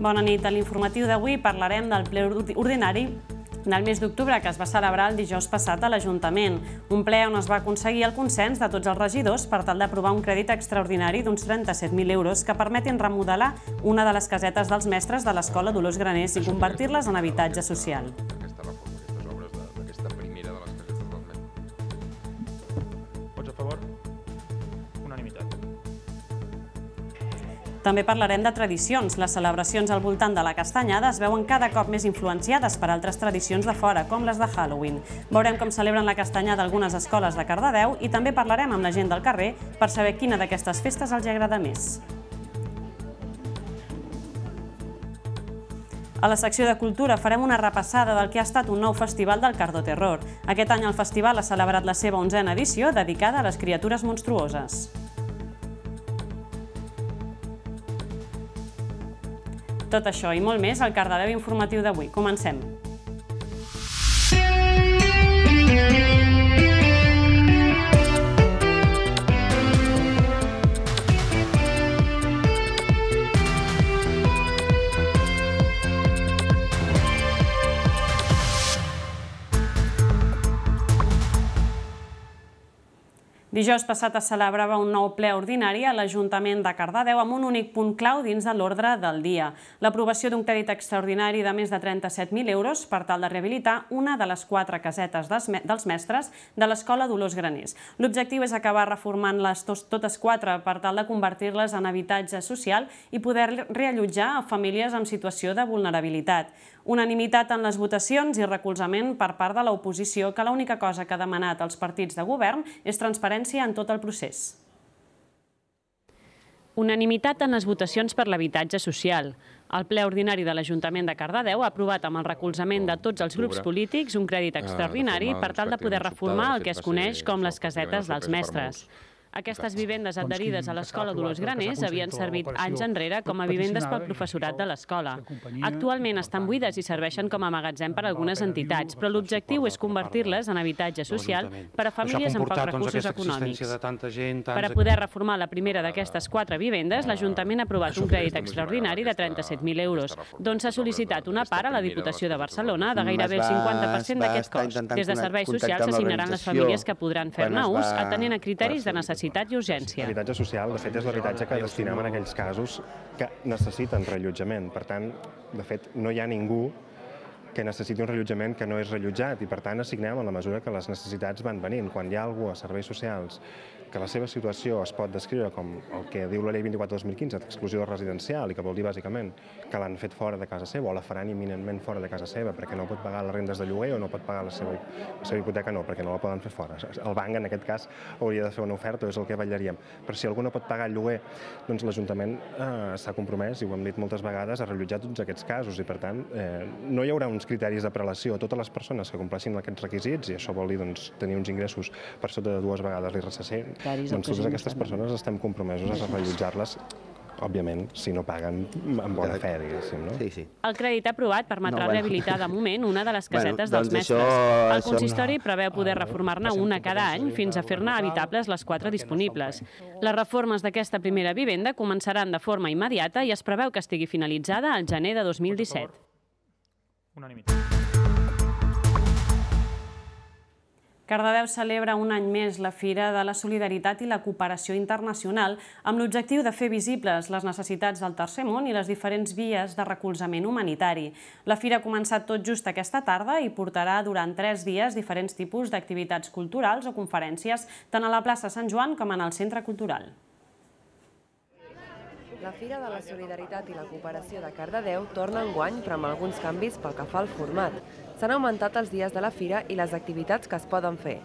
Bona nit. A l'informatiu d'avui parlarem del ple ordinari del mes d'octubre que es va celebrar el dijous passat a l'Ajuntament, un ple on es va aconseguir el consens de tots els regidors per tal d'aprovar un crèdit extraordinari d'uns 37.000 euros que permetin remodelar una de les casetes dels mestres de l'Escola Dolors Graners i convertir-les en habitatge social. També parlarem de tradicions. Les celebracions al voltant de la castanyada es veuen cada cop més influenciades per altres tradicions de fora, com les de Halloween. Veurem com celebren la castanyada algunes escoles de Cardedeu i també parlarem amb la gent del carrer per saber quina d'aquestes festes els agrada més. A la secció de Cultura farem una repassada del que ha estat un nou festival del Cardo Terror. Aquest any el festival ha celebrat la seva onzena edició dedicada a les criatures monstruoses. Tot això i molt més al Cardedeu Informatiu d'avui. Comencem. Dijous passat es celebrava un nou ple ordinari a l'Ajuntament de Cardedeu amb un únic punt clau dins de l'ordre del dia. L'aprovació d'un crèdit extraordinari de més de 37.000 euros per tal de rehabilitar una de les quatre casetes dels mestres de l'Escola Dolors Graners. L'objectiu és acabar reformant-les totes quatre per tal de convertir-les en habitatge social i poder reallotjar a famílies en situació de vulnerabilitat. Unanimitat en les votacions i recolzament per part de l'oposició que l'única cosa que ha demanat als partits de govern és transparència en tot el procés. Unanimitat en les votacions per l'habitatge social. El ple ordinari de l'Ajuntament de Cardedeu ha aprovat amb el recolzament de oh, tots els grups polítics un crèdit ah, extraordinari per tal de poder reformar el que es coneix com les casetes dels mestres. Aquestes vivendes doncs adherides a l'Escola Dolors Graners havien servit anys enrere com a vivendes pel professorat de l'escola. Actualment estan buides i serveixen com a magatzem per a algunes entitats, però l'objectiu és convertir-les en habitatge social per a famílies amb pocs doncs, recursos econòmics. Per a poder reformar la primera d'aquestes quatre vivendes, l'Ajuntament ha aprovat un crèdit extraordinari de 37.000 euros, d'on s'ha sol·licitat una part a la Diputació de Barcelona de gairebé el 50% d'aquest cost. Des de serveis socials s'assignaran les famílies que podran fer-ne ús, atenent a criteris de necessitat necessitat i urgència. L'habitatge social, de fet, és l'habitatge que destinem en aquells casos que necessiten rellotjament. Per tant, de fet, no hi ha ningú que necessiti un rellotjament que no és rellotjat i per tant assignem en la mesura que les necessitats van venint. Quan hi ha algú a serveis socials que la seva situació es pot descriure com el que diu la llei 24-2015 d'exclusió residencial i que vol dir bàsicament que l'han fet fora de casa seva o la faran imminentment fora de casa seva perquè no pot pagar les rendes de lloguer o no pot pagar la seva, la seva hipoteca, no, perquè no la poden fer fora. El banc, en aquest cas, hauria de fer una oferta o és el que vetllaríem. Però si algú no pot pagar el lloguer, doncs l'Ajuntament eh, s'ha compromès, i ho hem dit moltes vegades, a rellotjar tots aquests casos i, per tant, eh, no hi haurà uns criteris de prelació a totes les persones que compleixin aquests requisits i això vol dir doncs, tenir uns ingressos per sota de dues vegades l'IRCC, hectàrees. Doncs totes aquestes persones estem compromesos a rellotjar les òbviament, si no paguen amb bona fe, diguéssim, no? Sí, sí. El crèdit aprovat permetrà no, bueno. rehabilitar de moment una de les casetes bueno, doncs dels mestres. el consistori preveu poder ah, reformar-ne una cada any fins a fer-ne eh? habitables les quatre disponibles. Les reformes d'aquesta primera vivenda començaran de forma immediata i es preveu que estigui finalitzada al gener de 2017. Unanimitat. Cardedeu celebra un any més la Fira de la Solidaritat i la Cooperació Internacional amb l'objectiu de fer visibles les necessitats del Tercer Món i les diferents vies de recolzament humanitari. La Fira ha començat tot just aquesta tarda i portarà durant tres dies diferents tipus d'activitats culturals o conferències tant a la plaça Sant Joan com en el Centre Cultural. La Fira de la Solidaritat i la Cooperació de Cardedeu torna en guany però amb alguns canvis pel que fa al format s'han augmentat els dies de la fira i les activitats que es poden fer.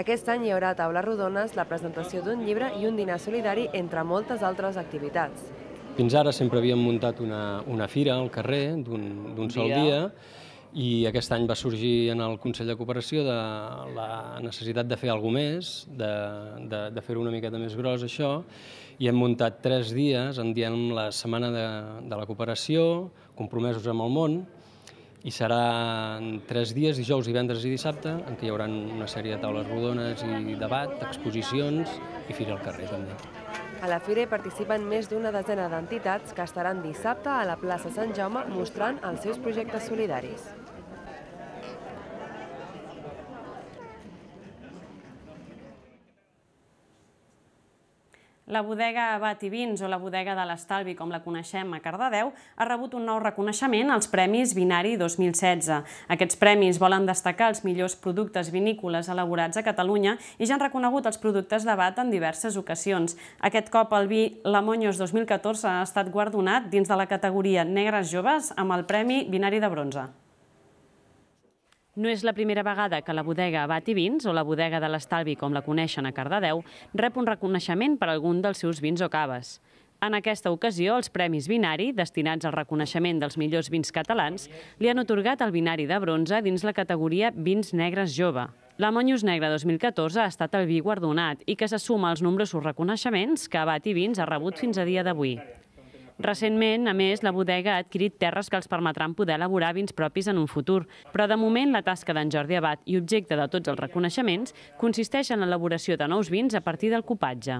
Aquest any hi haurà taules rodones, la presentació d'un llibre i un dinar solidari, entre moltes altres activitats. Fins ara sempre havíem muntat una, una fira al carrer d'un sol dia i aquest any va sorgir en el Consell de Cooperació de la necessitat de fer alguna més, de, de, de fer-ho una miqueta més gros, això, i hem muntat tres dies, en diem la Setmana de, de la Cooperació, compromesos amb el món, i serà en tres dies, dijous, divendres i dissabte, en què hi haurà una sèrie de taules rodones i debat, exposicions i fira al carrer també. A la fira hi participen més d'una desena d'entitats que estaran dissabte a la plaça Sant Jaume mostrant els seus projectes solidaris. La bodega Bat i Vins o la bodega de l'Estalvi, com la coneixem a Cardedeu, ha rebut un nou reconeixement als Premis Binari 2016. Aquests premis volen destacar els millors productes vinícoles elaborats a Catalunya i ja han reconegut els productes de Bat en diverses ocasions. Aquest cop el vi Monyos 2014 ha estat guardonat dins de la categoria Negres Joves amb el Premi Binari de Bronze. No és la primera vegada que la bodega Bat i Vins, o la bodega de l'Estalvi com la coneixen a Cardedeu, rep un reconeixement per algun dels seus vins o caves. En aquesta ocasió, els Premis Binari, destinats al reconeixement dels millors vins catalans, li han otorgat el Binari de Bronze dins la categoria Vins Negres Jove. La Monyus Negra 2014 ha estat el vi guardonat i que se suma als nombrosos reconeixements que Abat i Vins ha rebut fins a dia d'avui. Recentment, a més, la bodega ha adquirit terres que els permetran poder elaborar vins propis en un futur. Però, de moment, la tasca d'en Jordi Abad i objecte de tots els reconeixements consisteix en l'elaboració de nous vins a partir del copatge.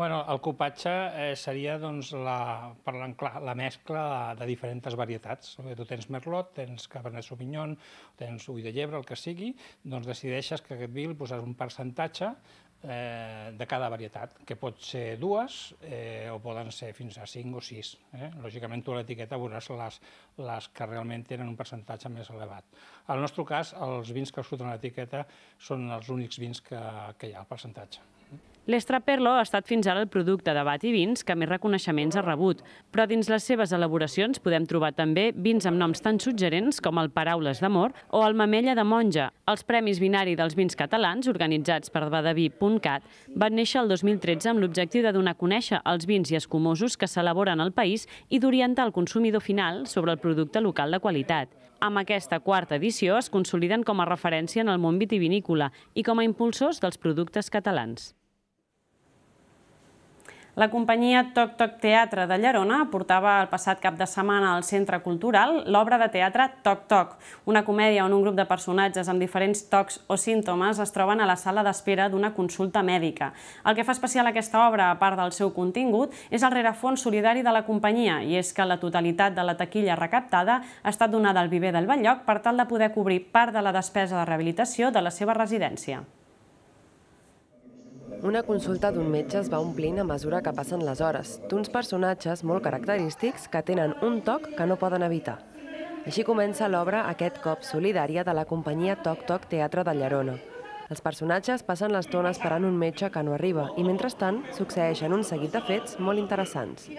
Bueno, el copatge eh, seria doncs, la, parlant clar, la mescla de diferents varietats. Eh, tu tens Merlot, tens Cabernet Sauvignon, tens Ull de Llebre, el que sigui, doncs decideixes que aquest vi li posaràs un percentatge eh, de cada varietat, que pot ser dues eh, o poden ser fins a cinc o sis. Eh? Lògicament, tu a l'etiqueta veuràs les, les que realment tenen un percentatge més elevat. Al nostre cas, els vins que surten a l'etiqueta són els únics vins que, que hi ha, el percentatge. L'Estraperlo ha estat fins ara el producte de bat i vins que més reconeixements ha rebut, però dins les seves elaboracions podem trobar també vins amb noms tan suggerents com el Paraules d'Amor o el Mamella de Monja. Els Premis Binari dels Vins Catalans, organitzats per badaví.cat, van néixer el 2013 amb l'objectiu de donar a conèixer els vins i escumosos que s'elaboren al país i d'orientar el consumidor final sobre el producte local de qualitat. Amb aquesta quarta edició es consoliden com a referència en el món vitivinícola i com a impulsors dels productes catalans. La companyia Toc Toc Teatre de Llerona portava el passat cap de setmana al Centre Cultural l'obra de teatre Toc Toc, una comèdia on un grup de personatges amb diferents tocs o símptomes es troben a la sala d'espera d'una consulta mèdica. El que fa especial aquesta obra, a part del seu contingut, és el rerefons solidari de la companyia, i és que la totalitat de la taquilla recaptada ha estat donada al viver del Balloc per tal de poder cobrir part de la despesa de rehabilitació de la seva residència. Una consulta d'un metge es va omplint a mesura que passen les hores, d'uns personatges molt característics que tenen un toc que no poden evitar. Així comença l'obra aquest cop solidària de la companyia Toc Toc Teatre de Llerona. Els personatges passen l'estona esperant un metge que no arriba i, mentrestant, succeeixen un seguit de fets molt interessants.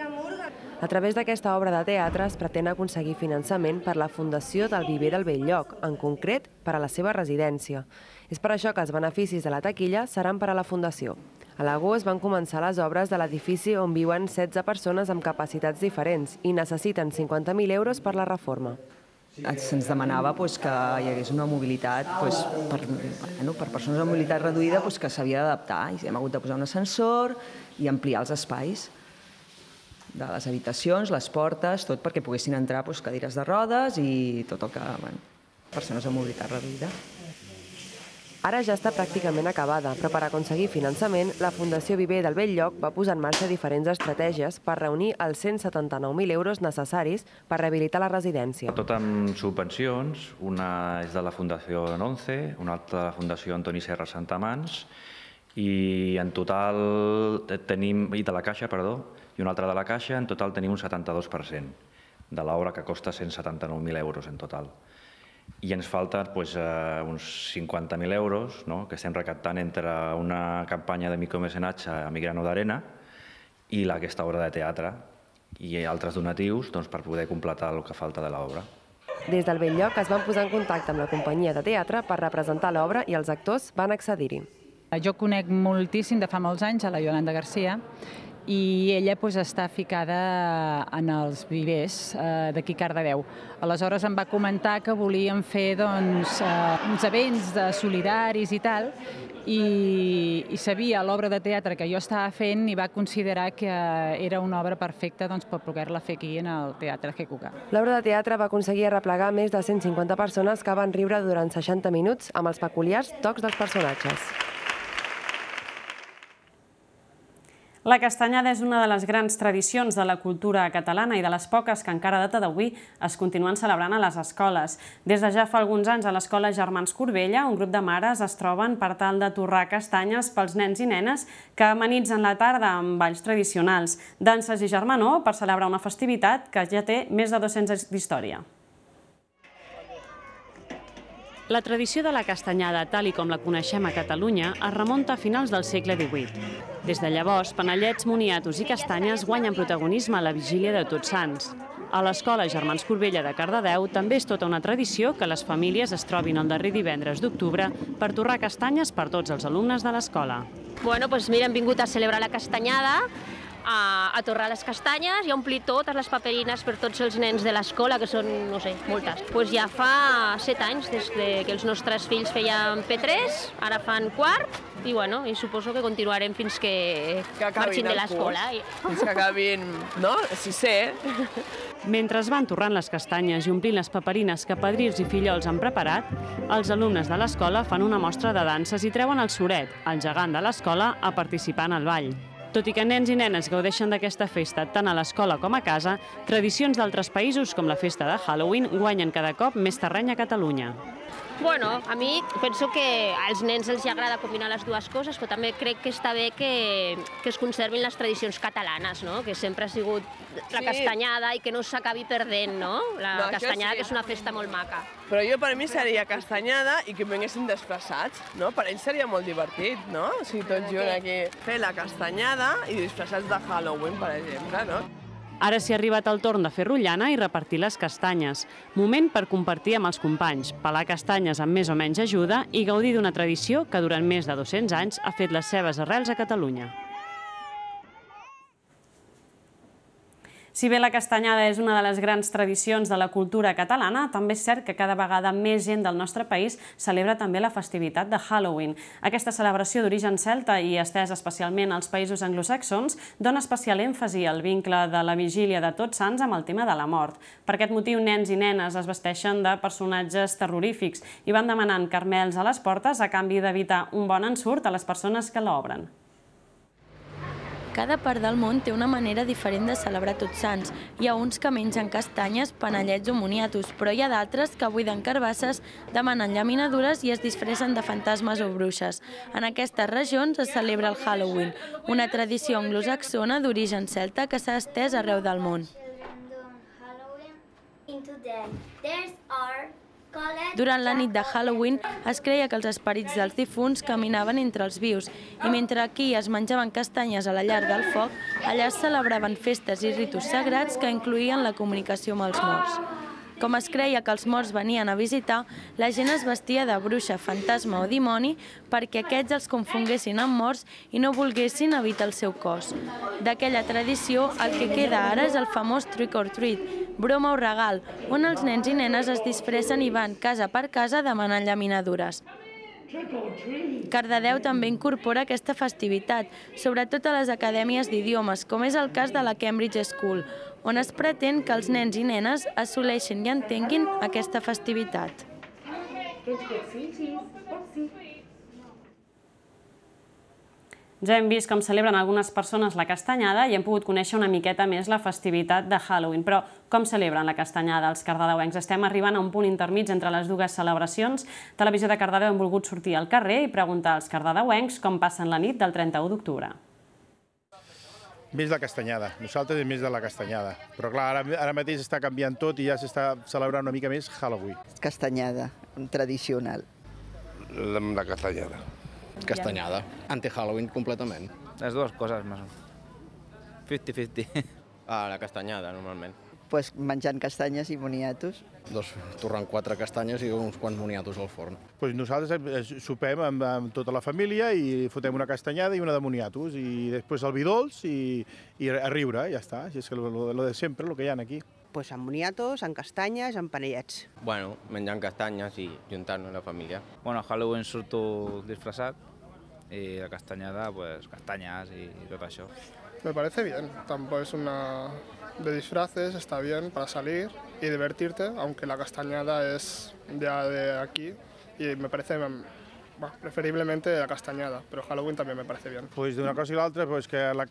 A través d'aquesta obra de teatre es pretén aconseguir finançament per la Fundació del Viver del Belllloc, en concret per a la seva residència. És per això que els beneficis de la taquilla seran per a la Fundació. A l'agost van començar les obres de l'edifici on viuen 16 persones amb capacitats diferents i necessiten 50.000 euros per la reforma. Se'ns demanava doncs, que hi hagués una mobilitat doncs, per, bueno, per persones amb mobilitat reduïda doncs, que s'havia d'adaptar. I hem hagut de posar un ascensor i ampliar els espais de les habitacions, les portes, tot perquè poguessin entrar doncs, cadires de rodes i tot el que... Bueno, persones amb mobilitat reduïda. Ara ja està pràcticament acabada, però per aconseguir finançament, la Fundació Viver del Lloc va posar en marxa diferents estratègies per reunir els 179.000 euros necessaris per rehabilitar la residència. Tot amb subvencions, una és de la Fundació 11, una altra de la Fundació Antoni Serra Santamans, i en total tenim, i de la Caixa, perdó, i una altra de la Caixa, en total tenim un 72% de l'obra que costa 179.000 euros en total i ens falta doncs, uns 50.000 euros no? que estem recaptant entre una campanya de micromecenatge a Migrano d'Arena i la, aquesta obra de teatre i altres donatius doncs, per poder completar el que falta de l'obra. Des del vell lloc es van posar en contacte amb la companyia de teatre per representar l'obra i els actors van accedir-hi. Jo conec moltíssim de fa molts anys a la Iolanda Garcia i ella doncs, està ficada en els vivers eh, d'aquí Cardedeu. Aleshores em va comentar que volien fer doncs, eh, uns events de solidaris i tal, i, i sabia l'obra de teatre que jo estava fent i va considerar que era una obra perfecta doncs, per poder-la fer aquí en el Teatre Hekuka. L'obra de teatre va aconseguir arreplegar més de 150 persones que van riure durant 60 minuts amb els peculiars tocs dels personatges. La castanyada és una de les grans tradicions de la cultura catalana i de les poques que encara data d'avui es continuen celebrant a les escoles. Des de ja fa alguns anys a l'escola Germans Corbella, un grup de mares es troben per tal de torrar castanyes pels nens i nenes que amenitzen la tarda amb balls tradicionals, danses i germanor per celebrar una festivitat que ja té més de 200 anys d'història. La tradició de la castanyada, tal i com la coneixem a Catalunya, es remunta a finals del segle XVIII. Des de llavors, panellets, moniatos i castanyes guanyen protagonisme a la vigília de Tots Sants. A l'escola Germans Corbella de Cardedeu també és tota una tradició que les famílies es trobin el darrer divendres d'octubre per torrar castanyes per tots els alumnes de l'escola. Bueno, pues mira, hem vingut a celebrar la castanyada a, a torrar les castanyes i a omplir totes les paperines per tots els nens de l'escola, que són, no sé, moltes. Pues ja fa set anys des de que els nostres fills feien P3, ara fan quart, i bueno, i suposo que continuarem fins que, que marxin de l'escola. Fins que acabin, no? Si sé. Mentre es van torrant les castanyes i omplint les paperines que padrils i fillols han preparat, els alumnes de l'escola fan una mostra de danses i treuen el suret, el gegant de l'escola, a participar en el ball. Tot i que nens i nenes gaudeixen d'aquesta festa tant a l'escola com a casa, tradicions d'altres països, com la festa de Halloween, guanyen cada cop més terreny a Catalunya. Bueno, a mi penso que als nens els agrada combinar les dues coses, però també crec que està bé que, que es conservin les tradicions catalanes, no? que sempre ha sigut la sí. castanyada i que no s'acabi perdent, no? La no, castanyada, sí. que és una festa molt maca. Però jo per mi seria castanyada i que venguessin desplaçats, no? Per ells seria molt divertit, no? O sigui, tots junts aquí, fer la castanyada i disfressats de Halloween, per exemple, no? Ara s'hi ha arribat el torn de fer rotllana i repartir les castanyes. Moment per compartir amb els companys, pelar castanyes amb més o menys ajuda i gaudir d'una tradició que durant més de 200 anys ha fet les seves arrels a Catalunya. Si bé la castanyada és una de les grans tradicions de la cultura catalana, també és cert que cada vegada més gent del nostre país celebra també la festivitat de Halloween. Aquesta celebració d'origen celta i estès especialment als països anglosaxons dona especial èmfasi al vincle de la vigília de Tots Sants amb el tema de la mort. Per aquest motiu, nens i nenes es vesteixen de personatges terrorífics i van demanant carmels a les portes a canvi d'evitar un bon ensurt a les persones que l'obren. Cada part del món té una manera diferent de celebrar Tots Sants. Hi ha uns que mengen castanyes, panellets o moniatos, però hi ha d'altres que buiden carbasses, demanen llaminadures i es disfressen de fantasmes o bruixes. En aquestes regions es celebra el Halloween, una tradició anglosaxona d'origen celta que s'ha estès arreu del món. Into them. There's our durant la nit de Halloween es creia que els esperits dels difunts caminaven entre els vius i mentre aquí es menjaven castanyes a la llar del foc, allà es celebraven festes i ritus sagrats que incluïen la comunicació amb els morts. Com es creia que els morts venien a visitar, la gent es vestia de bruixa, fantasma o dimoni perquè aquests els confonguessin amb morts i no volguessin evitar el seu cos. D'aquella tradició, el que queda ara és el famós trick or treat, broma o regal, on els nens i nenes es disfressen i van casa per casa demanant llaminadures. Cardedeu també incorpora aquesta festivitat, sobretot a les acadèmies d'idiomes, com és el cas de la Cambridge School, on es pretén que els nens i nenes assoleixin i entenguin aquesta festivitat. Tots sí, sí. Ja hem vist com celebren algunes persones la castanyada i hem pogut conèixer una miqueta més la festivitat de Halloween. Però com celebren la castanyada els cardedeuencs? Estem arribant a un punt intermig entre les dues celebracions. Televisió de Cardedeu hem volgut sortir al carrer i preguntar als cardedeuencs com passen la nit del 31 d'octubre. Més la castanyada, nosaltres més de la castanyada. Però clar, ara, ara mateix està canviant tot i ja s'està celebrant una mica més Halloween. Castanyada, tradicional. La, la castanyada. Castanyada. Anti-Halloween, completament. Les dues coses, més. 50-50. Ah, la castanyada, normalment. Pues menjant castanyes i moniatos. Doncs torrant quatre castanyes i uns quants moniatos al forn. Pues nosaltres eh, eh, sopem amb, amb tota la família i fotem una castanyada i una de moniatos i després el vi dolç i, i a riure, ja està. Així és que lo, lo de sempre, el que hi ha aquí pues, amb moniatos, amb castanyes, amb panellets. Bueno, menjant castanyes i juntant-nos la família. Bueno, a Halloween surto disfressat i la castanyada, pues, castanyes i, tot això. Me parece bien, tampoco es una... de disfraces, está bien para salir y divertirte, aunque la castañada es ya de aquí y me parece bueno, mm, preferiblemente la castañada, pero Halloween también me parece bien. Pues de una cosa i l'altra, pues que la,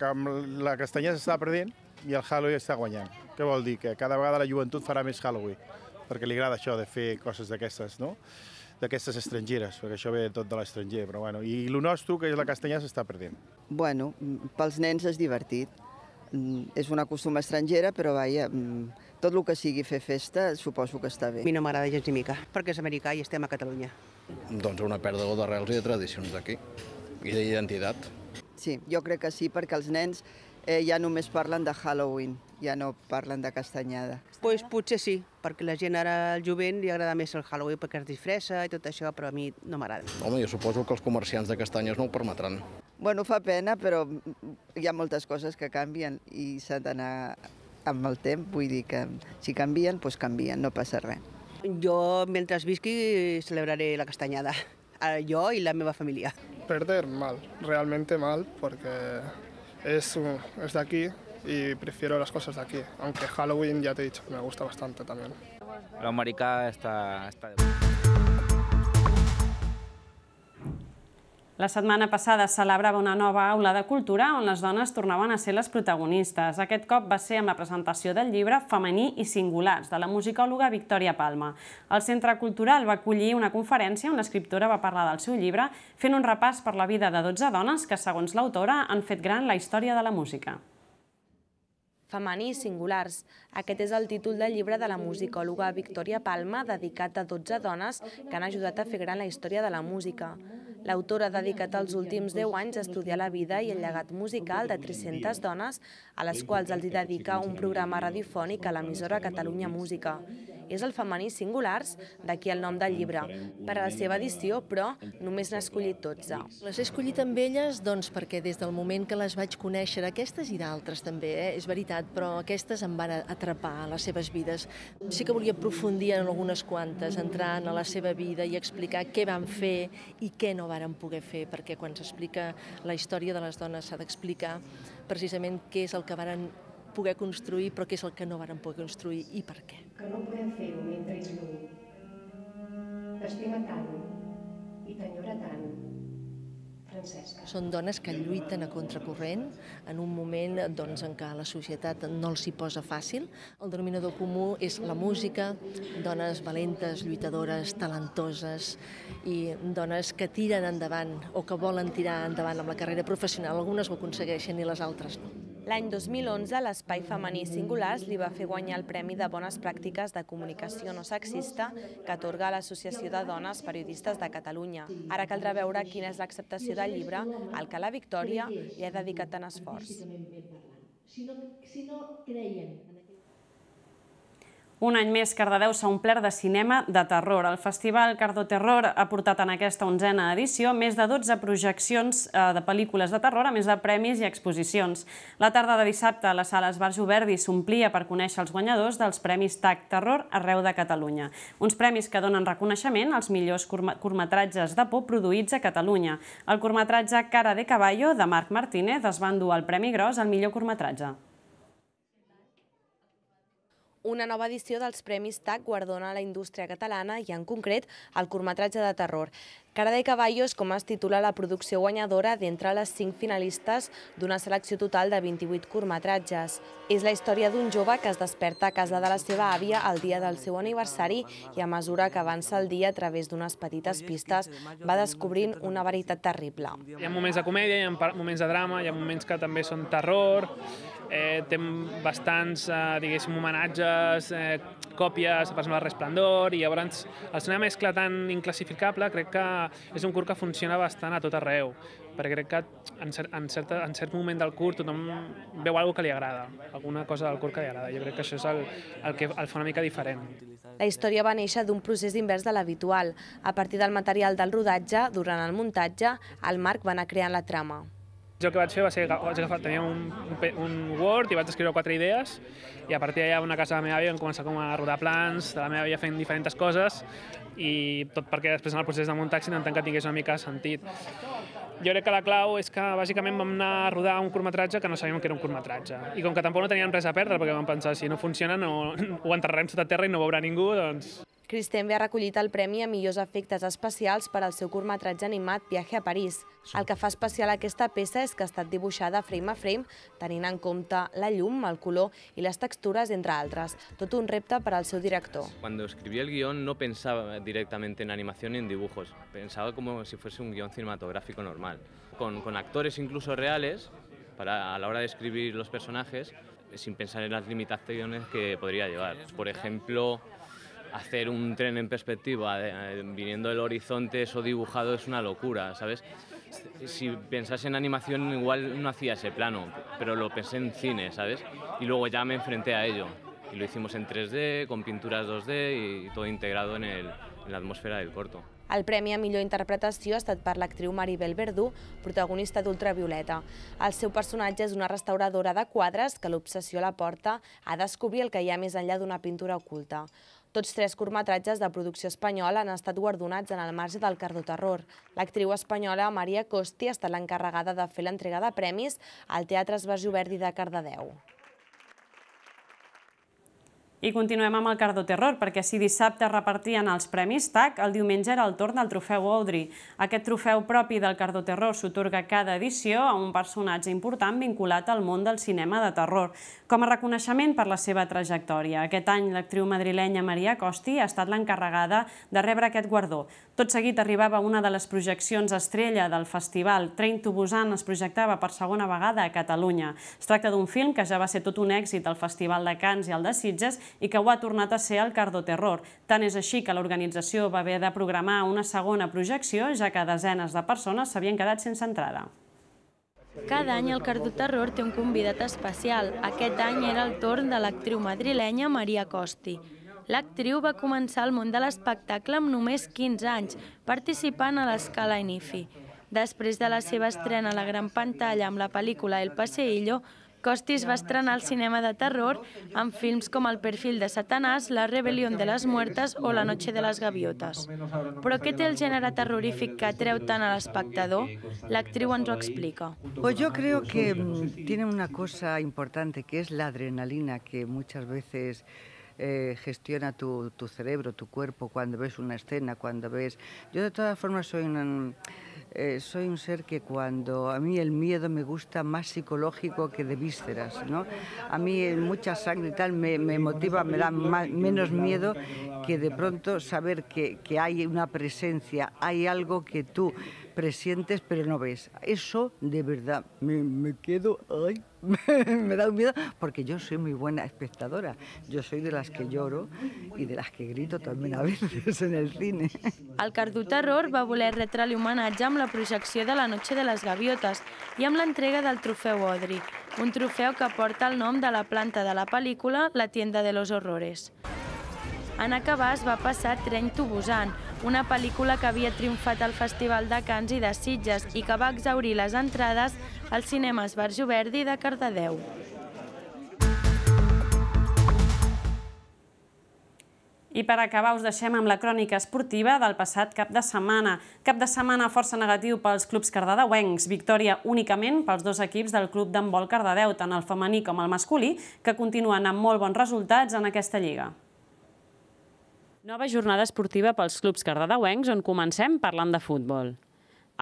la castanyada s'està perdiendo i el Halloween està guanyant. Què vol dir? Que cada vegada la joventut farà més Halloween, perquè li agrada això de fer coses d'aquestes, no? d'aquestes estrangeres, perquè això ve tot de l'estranger, però bueno, i el nostre, que és la castanya, s'està perdent. Bueno, mm, pels nens és divertit. Mm, és una costum estrangera, però vaja, mm, tot el que sigui fer festa suposo que està bé. A mi no m'agrada gens ni mica, perquè és americà i estem a Catalunya. Doncs una pèrdua d'arrels i de tradicions d'aquí, i d'identitat. Sí, jo crec que sí, perquè els nens eh, ja només parlen de Halloween, ja no parlen de castanyada. Doncs pues potser sí, perquè la gent ara, el jovent, li agrada més el Halloween perquè es disfressa i tot això, però a mi no m'agrada. Home, jo suposo que els comerciants de castanyes no ho permetran. Bueno, fa pena, però hi ha moltes coses que canvien i s'ha d'anar amb el temps, vull dir que si canvien, doncs canvien, no passa res. Jo, mentre visqui, celebraré la castanyada, jo i la meva família. Perder mal, realmente mal, perquè es, eh, es de aquí y prefiero las cosas de aquí, aunque Halloween ya te he dicho que me gusta bastante también. La está... está... La setmana passada celebrava una nova aula de cultura on les dones tornaven a ser les protagonistes. Aquest cop va ser amb la presentació del llibre Femení i singulars, de la musicòloga Victòria Palma. El Centre Cultural va acollir una conferència on l'escriptora va parlar del seu llibre, fent un repàs per la vida de 12 dones que, segons l'autora, han fet gran la història de la música femení i singulars. Aquest és el títol del llibre de la musicòloga Victòria Palma, dedicat a 12 dones que han ajudat a fer gran la història de la música. L'autora ha dedicat els últims 10 anys a estudiar la vida i el llegat musical de 300 dones, a les quals els hi dedica un programa radiofònic a l'emissora Catalunya Música. És el femení singulars, d'aquí el nom del llibre. Per a la seva edició, però, només n'ha escollit 12. Les he escollit amb elles doncs, perquè des del moment que les vaig conèixer, aquestes i d'altres també, eh? és veritat, però aquestes em van atrapar a les seves vides. Sí que volia aprofundir en algunes quantes, entrar en la seva vida i explicar què van fer i què no vàrem poder fer, perquè quan s'explica la història de les dones s'ha d'explicar precisament què és el que varen poder construir, però què és el que no varen poder construir i per què. Que no podem fer-ho mentre ets lluny. T'estima tant i t'enyora tant Francesca. Són dones que lluiten a contracorrent en un moment doncs, en què la societat no els hi posa fàcil. El denominador comú és la música, dones valentes, lluitadores, talentoses i dones que tiren endavant o que volen tirar endavant amb la carrera professional. Algunes ho aconsegueixen i les altres no. L'any 2011, l'Espai Femení Singulars li va fer guanyar el Premi de Bones Pràctiques de Comunicació No Sexista que atorga l'Associació de Dones Periodistes de Catalunya. Ara caldrà veure quina és l'acceptació del llibre, al que la Victòria li ha dedicat tant esforç. Si no, creien un any més, Cardedeu s'ha omplert de cinema de terror. El Festival Cardo Terror ha portat en aquesta onzena edició més de 12 projeccions eh, de pel·lícules de terror, a més de premis i exposicions. La tarda de dissabte, la sala Esbarjo Verdi s'omplia per conèixer els guanyadors dels Premis TAC Terror arreu de Catalunya. Uns premis que donen reconeixement als millors curtmetratges de por produïts a Catalunya. El curtmetratge Cara de Caballo, de Marc Martínez, es va endur el Premi Gros al millor curtmetratge una nova edició dels Premis TAC guardona la indústria catalana i en concret el curtmetratge de terror. Cara de Caballos, com es titula la producció guanyadora d'entre les cinc finalistes d'una selecció total de 28 curtmetratges. És la història d'un jove que es desperta a casa de la seva àvia el dia del seu aniversari i a mesura que avança el dia a través d'unes petites pistes va descobrint una veritat terrible. Hi ha moments de comèdia, hi ha moments de drama, hi ha moments que també són terror, eh, té bastants, eh, homenatges, eh, còpies a exemple, Resplendor, i llavors el cinema és clar tan inclassificable crec que és un curt que funciona bastant a tot arreu, perquè crec que en, cert, en, cert, en cert moment del curt tothom veu alguna que li agrada, alguna cosa del curt que li agrada. Jo crec que això és el, el que el fa una mica diferent. La història va néixer d'un procés invers de l'habitual. A partir del material del rodatge, durant el muntatge, el Marc va anar creant la trama jo el que vaig fer va ser agafar, tenia un, un Word i vaig escriure quatre idees i a partir d'allà una casa de la meva àvia vam començar com a rodar plans, de la meva àvia fent diferents coses i tot perquè després en el procés de muntatge intentant que tingués una mica de sentit. Jo crec que la clau és que bàsicament vam anar a rodar un curtmetratge que no sabíem que era un curtmetratge. I com que tampoc no teníem res a perdre, perquè vam pensar si no funciona no, ho enterrarem sota terra i no ho veurà ningú, doncs Christenbe ha recollit el premi a millors efectes especials per al seu curtmetratge animat Viaje a París. El que fa especial aquesta peça és que ha estat dibuixada frame a frame, tenint en compte la llum, el color i les textures, entre altres. Tot un repte per al seu director. Quan escrivia el guió no pensava directament en animació ni en dibuixos. Pensava com si fos un guió cinematogràfic normal, con, con actores incluso reales, a la hora de personatges, sin pensar en las limitaciones que podría llevar. Por ejemplo, hacer un tren en perspectiva eh, viniendo del horizonte, eso dibujado es una locura, ¿sabes? Si pensase en animación igual no hacía ese plano, pero lo pensé en cine, ¿sabes? Y luego ya me enfrenté a ello. Y lo hicimos en 3D, con pinturas 2D y todo integrado en, el, en la atmósfera del corto. El Premi a millor interpretació ha estat per l'actriu Maribel Verdú, protagonista d'Ultravioleta. El seu personatge és una restauradora de quadres que l'obsessió la porta a descobrir el que hi ha més enllà d'una pintura oculta. Tots tres curtmetratges de producció espanyola han estat guardonats en el marge del Cardo Terror. L'actriu espanyola Maria Costi ha estat l'encarregada de fer l'entrega de premis al Teatre Esbasio Verdi de Cardedeu. I continuem amb el Cardo Terror, perquè si dissabte repartien els premis TAC, el diumenge era el torn del trofeu Audrey. Aquest trofeu propi del Cardo Terror s'otorga cada edició a un personatge important vinculat al món del cinema de terror, com a reconeixement per la seva trajectòria. Aquest any l'actriu madrilenya Maria Costi ha estat l'encarregada de rebre aquest guardó. Tot seguit arribava una de les projeccions estrella del festival. Train to Busan es projectava per segona vegada a Catalunya. Es tracta d'un film que ja va ser tot un èxit al Festival de Cants i al de Sitges i que ho ha tornat a ser el Cardoterror. Tant és així que l'organització va haver de programar una segona projecció, ja que desenes de persones s'havien quedat sense entrada. Cada any el Cardoterror té un convidat especial. Aquest any era el torn de l'actriu madrilenya Maria Costi. L'actriu va començar el món de l'espectacle amb només 15 anys, participant a l'escala INIFI. Després de la seva estrena a la gran pantalla amb la pel·lícula El Paseillo, Costis va estrenar el cinema de terror amb films com El perfil de Satanàs, La rebel·lió de les muertes o La noche de les gaviotes. Però què té el gènere terrorífic que atreu tant a l'espectador? L'actriu ens ho explica. Pues yo creo que mm, tiene una cosa importante que es la adrenalina que muchas veces Eh, gestiona tu, tu, cerebro, tu cuerpo, cuando ves una escena, cuando ves... Yo de todas formas soy una... Mm, Eh, soy un ser que cuando a mí el miedo me gusta más psicológico que de vísceras, ¿no? A mí eh, mucha sangre y tal me, motiva, me da menos miedo que de pronto saber que, que hay una presencia, hay algo que tú presientes pero no ves. Eso de verdad me, me quedo, ay, me da un miedo porque yo soy muy buena espectadora. Yo soy de las que lloro y de las que grito también a veces en el cine. El Cardú Terror va voler retrar l'humanatge amb la projecció de la Noche de les Gaviotes i amb l'entrega del trofeu Odri, un trofeu que porta el nom de la planta de la pel·lícula La tienda de los horrores. En acabar es va passar tren Tubusant, una pel·lícula que havia triomfat al Festival de Cants i de Sitges i que va exaurir les entrades als cinemes Barjo Verdi de Cardedeu. I per acabar us deixem amb la crònica esportiva del passat cap de setmana. Cap de setmana força negatiu pels clubs cardedeuencs. Victòria únicament pels dos equips del club d'handbol Cardedeu, tant el femení com el masculí, que continuen amb molt bons resultats en aquesta lliga. Nova jornada esportiva pels clubs cardedeuencs on comencem parlant de futbol.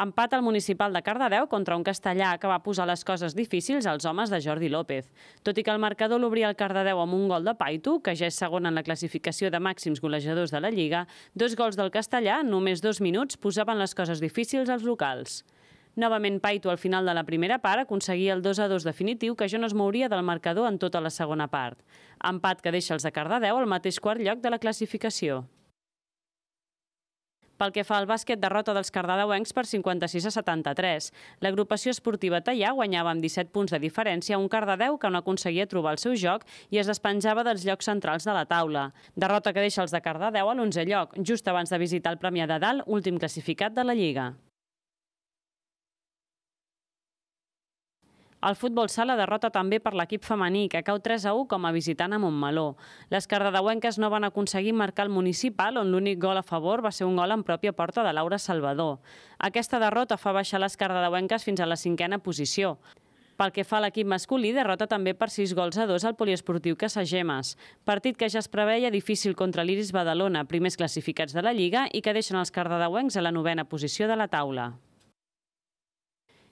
Empat al municipal de Cardedeu contra un castellà que va posar les coses difícils als homes de Jordi López. Tot i que el marcador l'obria el Cardedeu amb un gol de Paitu, que ja és segon en la classificació de màxims golejadors de la Lliga, dos gols del castellà en només dos minuts posaven les coses difícils als locals. Novament, Paito, al final de la primera part, aconseguia el 2-2 definitiu que ja no es mouria del marcador en tota la segona part. Empat que deixa els de Cardedeu al mateix quart lloc de la classificació. Pel que fa al bàsquet, derrota dels cardedeuencs per 56 a 73. L'agrupació esportiva Tallà guanyava amb 17 punts de diferència un Cardedeu que no aconseguia trobar el seu joc i es despenjava dels llocs centrals de la taula. Derrota que deixa els de Cardedeu a l'11 lloc, just abans de visitar el Premià de Dalt, últim classificat de la Lliga. El futbol sala derrota també per l'equip femení, que cau 3 a 1 com a visitant a Montmeló. Les cardedeuenques no van aconseguir marcar el municipal, on l'únic gol a favor va ser un gol en pròpia porta de Laura Salvador. Aquesta derrota fa baixar les cardedeuenques fins a la cinquena posició. Pel que fa a l'equip masculí, derrota també per 6 gols a 2 al poliesportiu Casagemes, partit que ja es preveia difícil contra l'Iris Badalona, primers classificats de la Lliga i que deixen els cardedeuencs a la novena posició de la taula.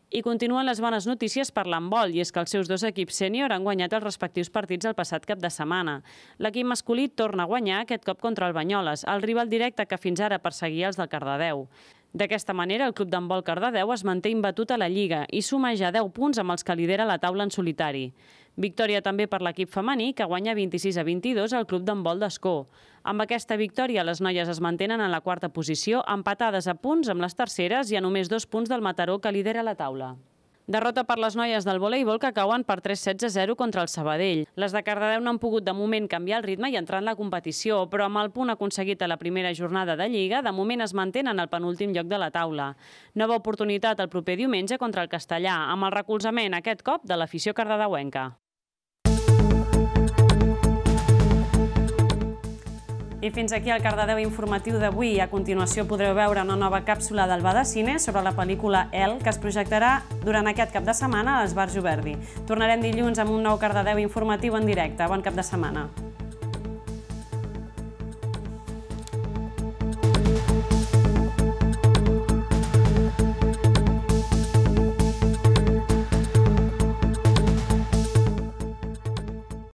I continuen les bones notícies per l'handbol, i és que els seus dos equips sènior han guanyat els respectius partits el passat cap de setmana. L'equip masculí torna a guanyar, aquest cop contra el Banyoles, el rival directe que fins ara perseguia els del Cardedeu. D'aquesta manera, el club d'handbol Cardedeu es manté imbatut a la Lliga i suma ja 10 punts amb els que lidera la taula en solitari. Victòria també per l'equip femení, que guanya 26 a 22 al Club d'Handbol d'Escó. Amb aquesta victòria, les noies es mantenen en la quarta posició, empatades a punts amb les terceres i a només dos punts del Mataró, que lidera la taula. Derrota per les noies del voleibol que cauen per 3-16-0 contra el Sabadell. Les de Cardedeu no han pogut de moment canviar el ritme i entrar en la competició, però amb el punt aconseguit a la primera jornada de Lliga, de moment es mantenen al penúltim lloc de la taula. Nova oportunitat el proper diumenge contra el Castellà, amb el recolzament aquest cop de l'afició cardedeuenca. I fins aquí el Cardedeu informatiu d'avui. A continuació podreu veure una nova càpsula del Bada Cine sobre la pel·lícula El, que es projectarà durant aquest cap de setmana a l'Esbarjo Verdi. Tornarem dilluns amb un nou Cardedeu informatiu en directe. Bon cap de setmana.